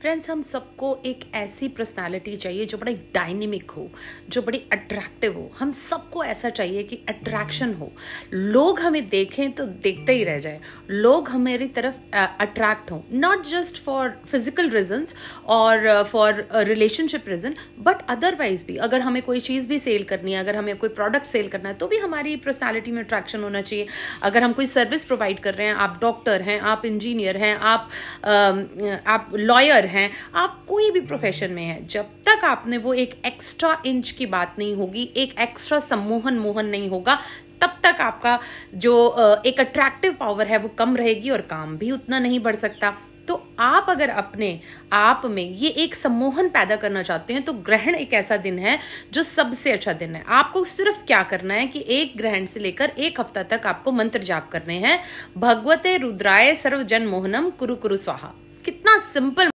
friends हम सबको एक ऐसी पर्सनालिटी चाहिए जो बड़ी डायनेमिक हो जो बड़ी अट्रैक्टिव हो हम सबको ऐसा चाहिए कि अट्रैक्शन हो लोग हमें देखें तो देखते ही रह जाए लोग हमारी तरफ अट्रैक्ट हों not just for physical reasons और for relationship reason but otherwise भी अगर हमें कोई चीज़ भी सेल करनी है अगर हमें कोई प्रोडक्ट सेल करना है तो भी हमारी पर्सनैलिटी में अट्रैक्शन होना चाहिए अगर हम कोई सर्विस प्रोवाइड कर रहे हैं आप डॉक्टर हैं आप इंजीनियर हैं आप आप लॉयर हैं आप कोई भी प्रोफेशन में हैं जब तक आपने वो एक एक्स्ट्रा इंच की बात नहीं होगी एक एक्स्ट्रा सम्मोहन मोहन नहीं होगा तब तक आपका जो एक अट्रैक्टिव पावर है वो कम रहेगी और काम भी उतना नहीं बढ़ सकता तो आप अगर अपने आप में ये एक सम्मोहन पैदा करना चाहते हैं तो ग्रहण एक ऐसा दिन है जो सबसे अच्छा दिन है आपको सिर्फ क्या करना है कि एक ग्रहण से लेकर एक हफ्ता तक आपको मंत्र जाप करने हैं भगवते रुद्राय सर्वजन मोहनम कुरु कुरु स्वाहा कितना सिंपल